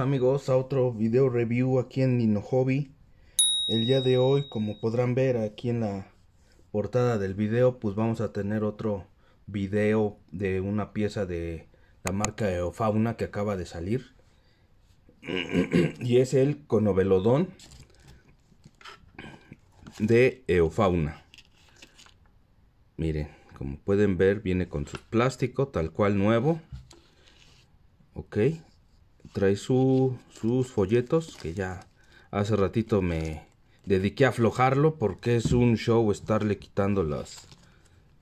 amigos a otro video review aquí en Nino Hobby. El día de hoy, como podrán ver aquí en la portada del video, pues vamos a tener otro video de una pieza de la marca Eofauna que acaba de salir. y es el conovelodón de Eofauna. Miren, como pueden ver, viene con su plástico tal cual nuevo. Ok trae sus folletos que ya hace ratito me dediqué a aflojarlo porque es un show estarle quitando las,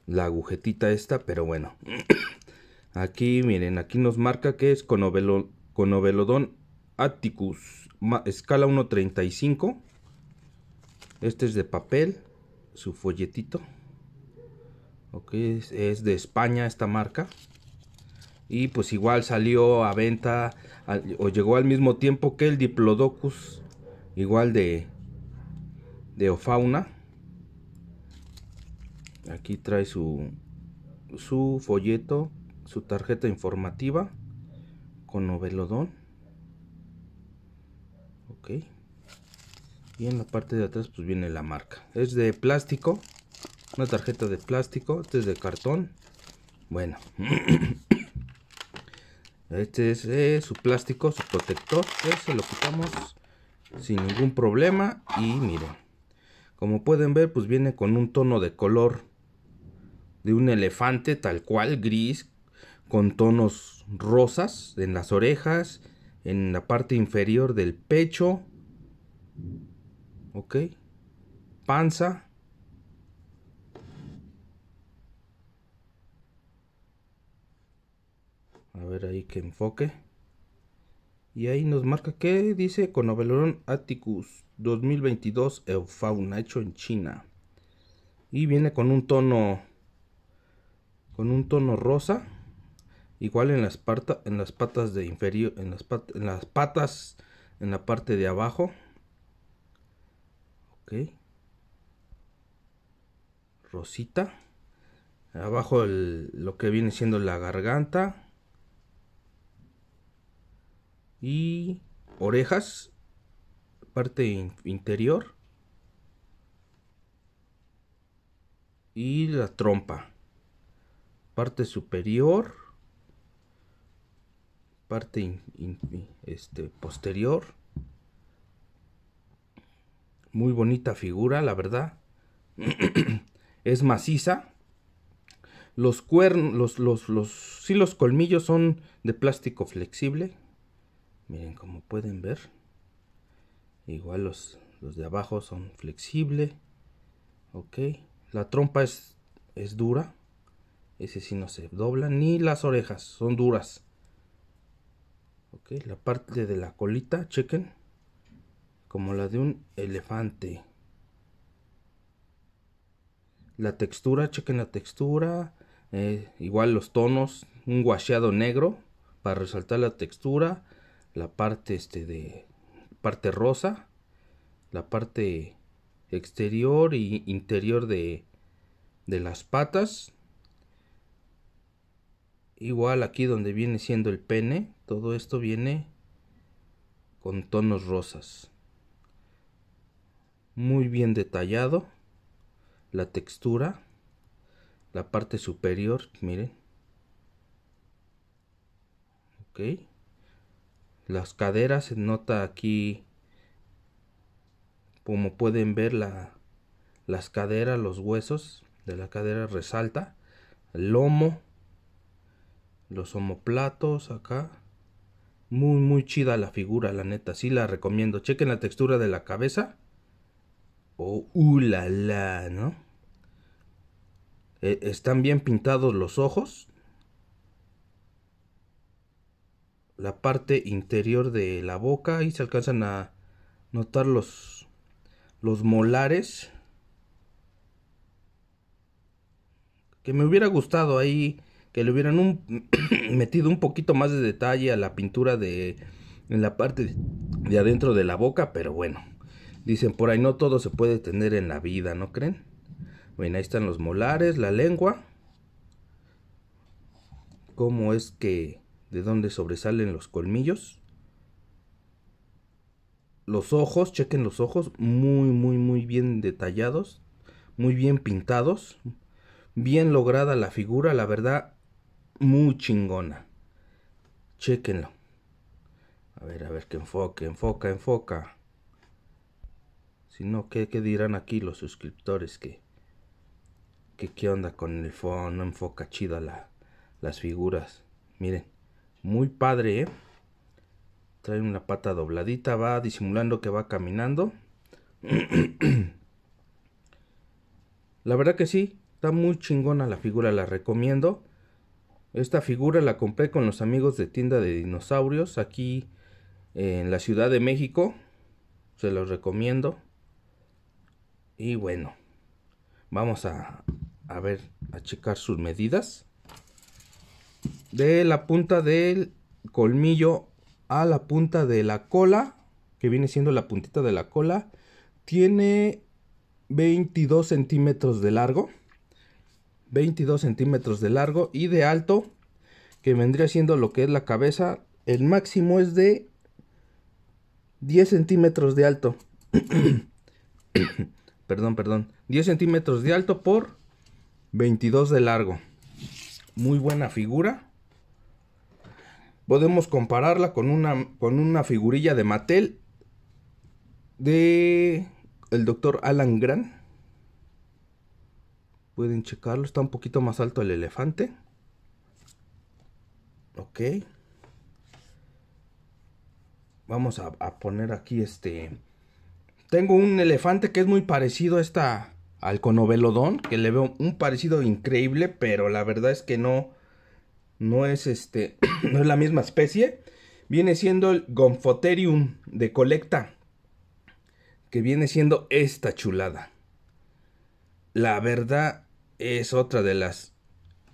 la agujetita esta, pero bueno. aquí, miren, aquí nos marca que es Conovelodon conovelodón atticus, escala 1.35. Este es de papel, su folletito. Ok, es de España esta marca y pues igual salió a venta o llegó al mismo tiempo que el Diplodocus igual de de Ofauna aquí trae su su folleto su tarjeta informativa con novelodón ok y en la parte de atrás pues viene la marca es de plástico una tarjeta de plástico este es de cartón bueno Este es eh, su plástico, su protector. se lo quitamos sin ningún problema. Y miren, como pueden ver, pues viene con un tono de color de un elefante tal cual, gris, con tonos rosas en las orejas, en la parte inferior del pecho. Ok. Panza. a ver ahí que enfoque y ahí nos marca que dice Conovelorum Atticus 2022 Eufauna hecho en China y viene con un tono con un tono rosa igual en las, en las patas de inferior en las, patas en la parte de abajo ok rosita abajo lo que viene siendo la garganta y orejas, parte interior y la trompa, parte superior, parte este, posterior. Muy bonita figura, la verdad. es maciza. Los cuernos, los, los, sí, los colmillos son de plástico flexible, miren como pueden ver igual los, de abajo son flexible ok la trompa es, dura ese sí no se dobla ni las orejas son duras ok la parte de la colita chequen como la de un elefante la textura chequen la textura eh, igual los tonos un guacheado negro para resaltar la textura la parte este de parte rosa, la parte exterior e interior de, de las patas. Igual aquí donde viene siendo el pene, todo esto viene con tonos rosas. Muy bien detallado. La textura. La parte superior, miren. Ok las caderas se nota aquí como pueden ver la, las caderas los huesos de la cadera resalta el lomo los homoplatos acá muy muy chida la figura la neta sí la recomiendo chequen la textura de la cabeza oh uh, la no e, están bien pintados los ojos la parte interior de la boca y se alcanzan a notar los, los molares. Que me hubiera gustado ahí que le hubieran metido un poquito más de detalle a la pintura de en la parte de adentro de la boca, pero bueno. Dicen por ahí no todo se puede tener en la vida, ¿no creen? Bueno, ahí están los molares, la lengua. ¿Cómo es que de donde sobresalen los colmillos. Los ojos, chequen los ojos, muy, muy, muy bien detallados, muy bien pintados, bien lograda la figura, la verdad, muy chingona. Chequenlo. A ver, a ver, que enfoque, enfoca, enfoca. Si no, ¿qué, dirán aquí los suscriptores? Que, que qué onda con el fondo, no enfoca chida la, las figuras. Miren. Muy padre, ¿eh? Trae una pata dobladita, va disimulando que va caminando. la verdad que sí, está muy chingona la figura, la recomiendo. Esta figura la compré con los amigos de tienda de dinosaurios aquí en la Ciudad de México. Se los recomiendo. Y bueno, vamos a, a ver, a checar sus medidas de la punta del colmillo a la punta de la cola, que viene siendo la puntita de la cola, tiene 22 centímetros de largo. 22 centímetros de largo y de alto, que vendría siendo lo que es la cabeza, el máximo es de 10 centímetros de alto. perdón, perdón. 10 centímetros de alto por 22 de largo. Muy buena figura podemos compararla con una, con una figurilla de Mattel de el doctor Alan Grant. Pueden checarlo, está un poquito más alto el elefante. Ok. Vamos a, poner aquí este... Tengo un elefante que es muy parecido a esta, al conovelodón, que le veo un parecido increíble, pero la verdad es que no no es este, no es la misma especie. Viene siendo el gonfoterium de colecta, que viene siendo esta chulada. La verdad es otra de las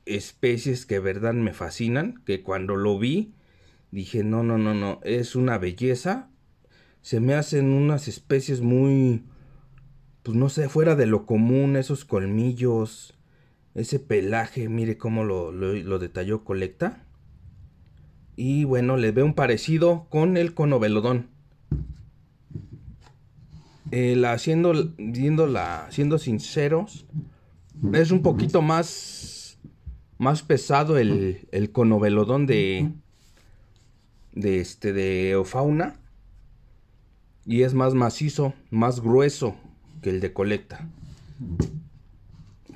especies que verdad me fascinan, que cuando lo vi dije, no, no, no, no, es una belleza. Se me hacen unas especies muy, pues no sé, fuera de lo común, esos colmillos, ese pelaje, mire cómo lo, detalló Colecta. Y bueno, le veo un parecido con el conovelodón. Eh, la, siendo, sinceros, es un poquito más, más pesado el, el conovelodón de, de, este, de eofauna Y es más macizo, más grueso que el de Colecta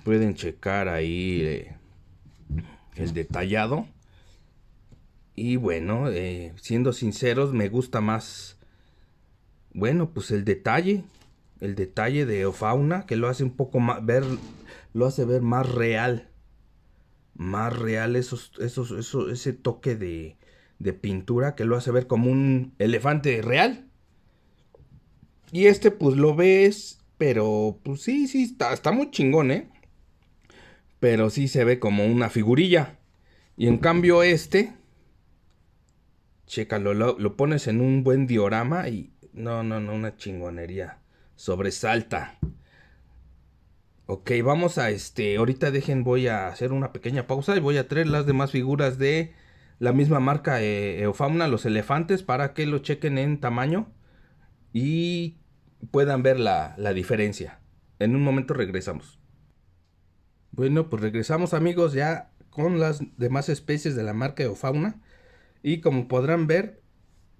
pueden checar ahí eh, el detallado. Y bueno, eh, siendo sinceros, me gusta más, bueno, pues el detalle, el detalle de Fauna, que lo hace un poco más, ver, lo hace ver más real, más real esos, ese toque de, pintura que lo hace ver como un elefante real. Y este pues lo ves, pero pues sí, sí, está, está muy chingón, ¿eh? pero sí se ve como una figurilla. Y en cambio este, chécalo, lo, pones en un buen diorama y no, no, no, una chingonería. Sobresalta. Ok, vamos a este, ahorita dejen, voy a hacer una pequeña pausa y voy a traer las demás figuras de la misma marca eh, Eofauna, los elefantes, para que lo chequen en tamaño y puedan ver la diferencia. En un momento regresamos. Bueno, pues regresamos amigos ya con las demás especies de la marca Eofauna. Y como podrán ver,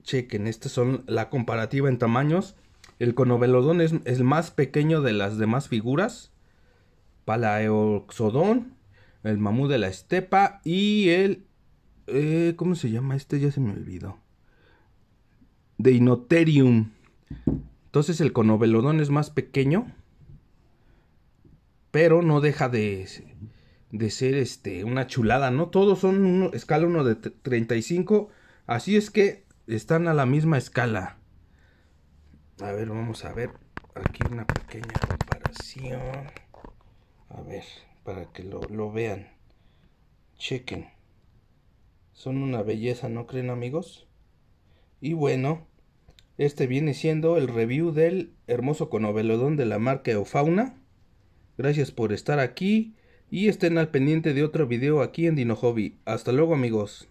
chequen, estas son la comparativa en tamaños. El conovelodón es el más pequeño de las demás figuras. Palaeoxodón, el mamú de la estepa y el... Eh, ¿Cómo se llama? Este ya se me olvidó. Deinotherium. Entonces el conovelodón es más pequeño pero no deja de, ser este, una chulada, ¿no? Todos son escala 1 de 35, así es que están a la misma escala. A ver, vamos a ver aquí una pequeña comparación. A ver, para que lo, lo vean. Chequen. Son una belleza, ¿no creen amigos? Y bueno, este viene siendo el review del hermoso conovelodón de la marca Eufauna. Gracias por estar aquí y estén al pendiente de otro video aquí en Dino Hobby. Hasta luego amigos.